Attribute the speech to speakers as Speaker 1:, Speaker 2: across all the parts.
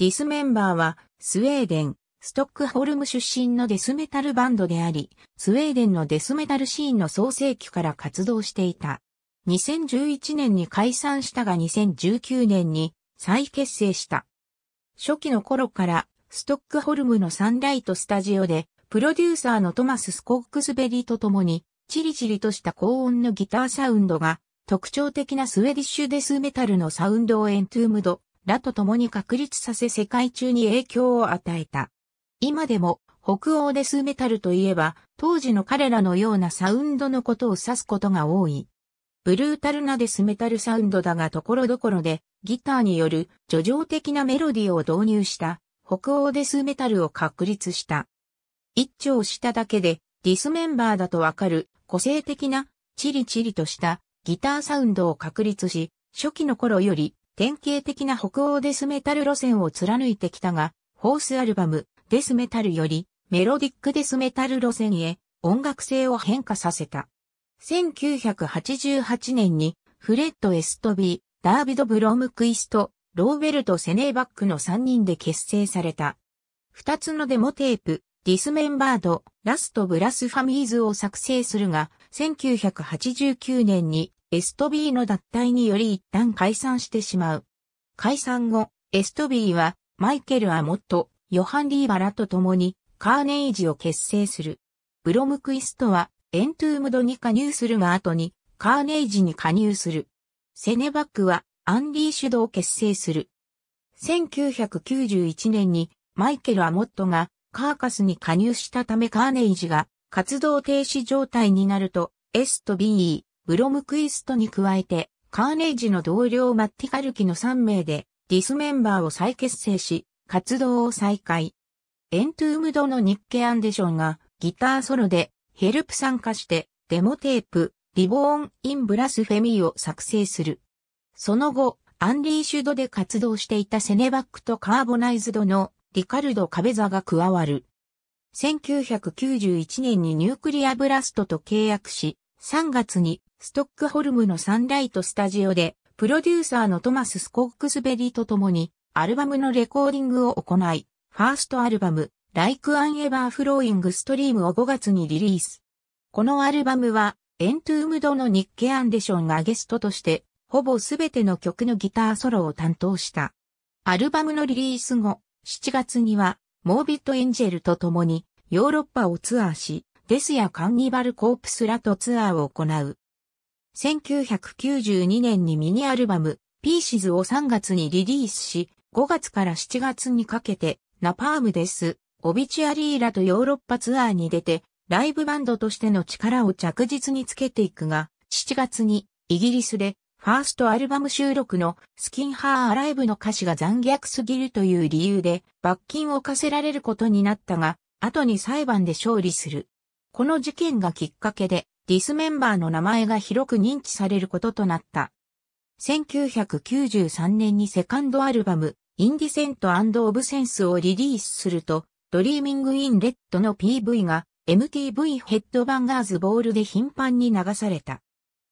Speaker 1: ディスメンバーは、スウェーデン、ストックホルム出身のデスメタルバンドであり、スウェーデンのデスメタルシーンの創世期から活動していた。2011年に解散したが2019年に再結成した。初期の頃からストックホルムのサンライトスタジオでプロデューサーのトマス・スコックスベリーと共にチリチリとした高音のギターサウンドが特徴的なスウェディッシュデスメタルのサウンドをエントゥームドらと共に確立させ世界中に影響を与えた。今でも北欧デスメタルといえば当時の彼らのようなサウンドのことを指すことが多い。ブルータルなデスメタルサウンドだがところどころでギターによる叙情的なメロディーを導入した北欧デスメタルを確立した。一丁しただけでディスメンバーだとわかる個性的なチリチリとしたギターサウンドを確立し、初期の頃より典型的な北欧デスメタル路線を貫いてきたが、ホースアルバム、デスメタルより、メロディックデスメタル路線へ、音楽性を変化させた。1988年に、フレッド・エストビー、ダービド・ブロームクイスト、ローベルト・セネーバックの3人で結成された。2つのデモテープ、ディスメンバード、ラスト・ブラスファミーズを作成するが、1989年にエストビーの脱退により一旦解散してしまう。解散後、エストビーはマイケル・アモット、ヨハン・リーバラと共にカーネイジを結成する。ブロムクイストはエントゥームドに加入するが後にカーネイジに加入する。セネバックはアンディ・シュドを結成する。1991年にマイケル・アモットがカーカスに加入したためカーネイジが活動停止状態になるとエストビー、ブロムクイストに加えて、カーネイジの同僚マッティカルキの3名で、ディスメンバーを再結成し、活動を再開。エントゥームドのニッケ・アンデションが、ギターソロで、ヘルプ参加して、デモテープ、リボーン・イン・ブラスフェミーを作成する。その後、アンリーシュドで活動していたセネバックとカーボナイズドのリカルド・カベザが加わる。1991年にニュークリアブラストと契約し、3月にストックホルムのサンライトスタジオで、プロデューサーのトマス・スコックスベリーと共に、アルバムのレコーディングを行い、ファーストアルバム、Like an Everflowing Stream を5月にリリース。このアルバムは、エントゥームドのニッケ・アンデションがゲストとして、ほぼすべての曲のギターソロを担当した。アルバムのリリース後、7月には、モービット・エンジェルと共に、ヨーロッパをツアーし、デスやカンニバル・コープスらとツアーを行う。1992年にミニアルバム、ピーシズを3月にリリースし、5月から7月にかけて、ナパームです、オビチアリーラとヨーロッパツアーに出て、ライブバンドとしての力を着実につけていくが、7月にイギリスでファーストアルバム収録のスキンハーアライブの歌詞が残虐すぎるという理由で罰金を課せられることになったが、後に裁判で勝利する。この事件がきっかけでディスメンバーの名前が広く認知されることとなった。1993年にセカンドアルバム、インディセントオブセンスをリリースすると、ドリーミングインレッドの PV が MTV ヘッドバンガーズボールで頻繁に流された。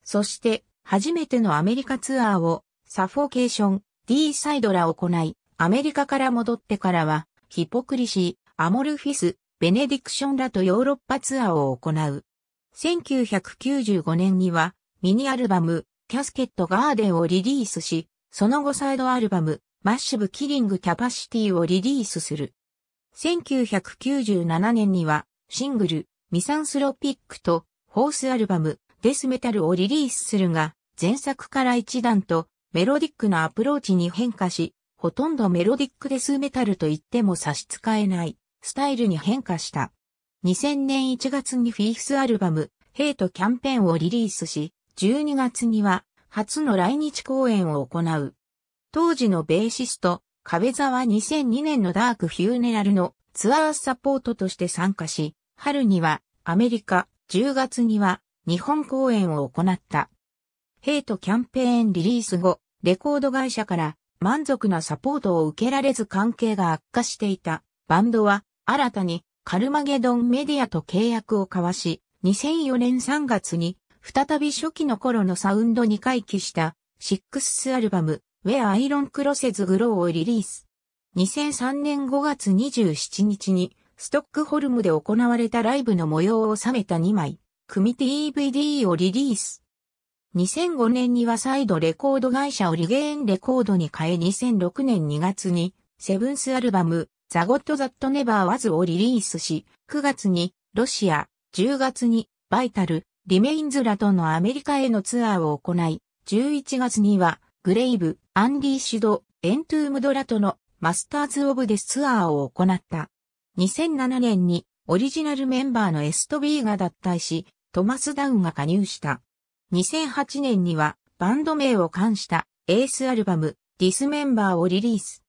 Speaker 1: そして、初めてのアメリカツアーを、サフォーケーション、D サイドラを行い、アメリカから戻ってからは、ヒポクリシー、アモルフィス、ベネディクションらとヨーロッパツアーを行う。1995年にはミニアルバムキャスケットガーデンをリリースし、その後サイドアルバムマッシブキリングキャパシティをリリースする。1997年にはシングルミサンスロピックとホースアルバムデスメタルをリリースするが、前作から一段とメロディックなアプローチに変化し、ほとんどメロディックデスメタルと言っても差し支えないスタイルに変化した。2000年1月にフィースアルバム、ヘイトキャンペーンをリリースし、12月には初の来日公演を行う。当時のベーシスト、壁沢2002年のダークフューネラルのツアーサポートとして参加し、春にはアメリカ、10月には日本公演を行った。ヘイトキャンペーンリリース後、レコード会社から満足なサポートを受けられず関係が悪化していたバンドは新たにカルマゲドンメディアと契約を交わし、2004年3月に、再び初期の頃のサウンドに回帰した、シックスアルバム、ウ h ア・アイロン・クロセズ・グローをリリース。2003年5月27日に、ストックホルムで行われたライブの模様を収めた2枚、組 DVD をリリース。2005年には再度レコード会社をリゲーンレコードに変え2006年2月に、セブンスアルバム、ザゴット・ザット・ネバー・ワズをリリースし、9月にロシア、10月にバイタル、リメインズらとのアメリカへのツアーを行い、11月にはグレイブ、アンディシド、エントゥームドラとのマスターズ・オブ・デスツアーを行った。2007年にオリジナルメンバーのエストビーが脱退し、トマス・ダウンが加入した。2008年にはバンド名を冠したエースアルバム、ディスメンバーをリリース。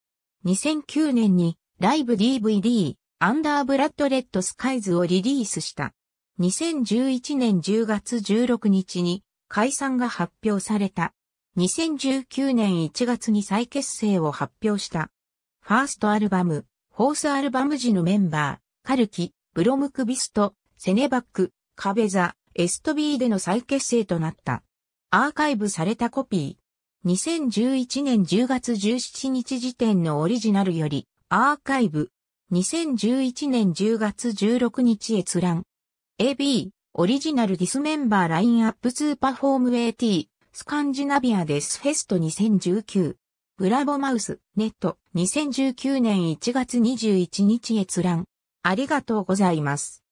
Speaker 1: 2009年にライブ DVD、アンダーブラッドレッドスカイズをリリースした。2011年10月16日に解散が発表された。2019年1月に再結成を発表した。ファーストアルバム、ホースアルバム時のメンバー、カルキ、ブロムクビスト、セネバック、カベザ、エストビーでの再結成となった。アーカイブされたコピー。2011年10月17日時点のオリジナルより、アーカイブ。2011年10月16日閲覧。AB、オリジナルディスメンバーラインアップ2パフォーム AT、スカンジナビアデスフェスト2019。ブラボマウス、ネット、2019年1月21日閲覧。ありがとうございます。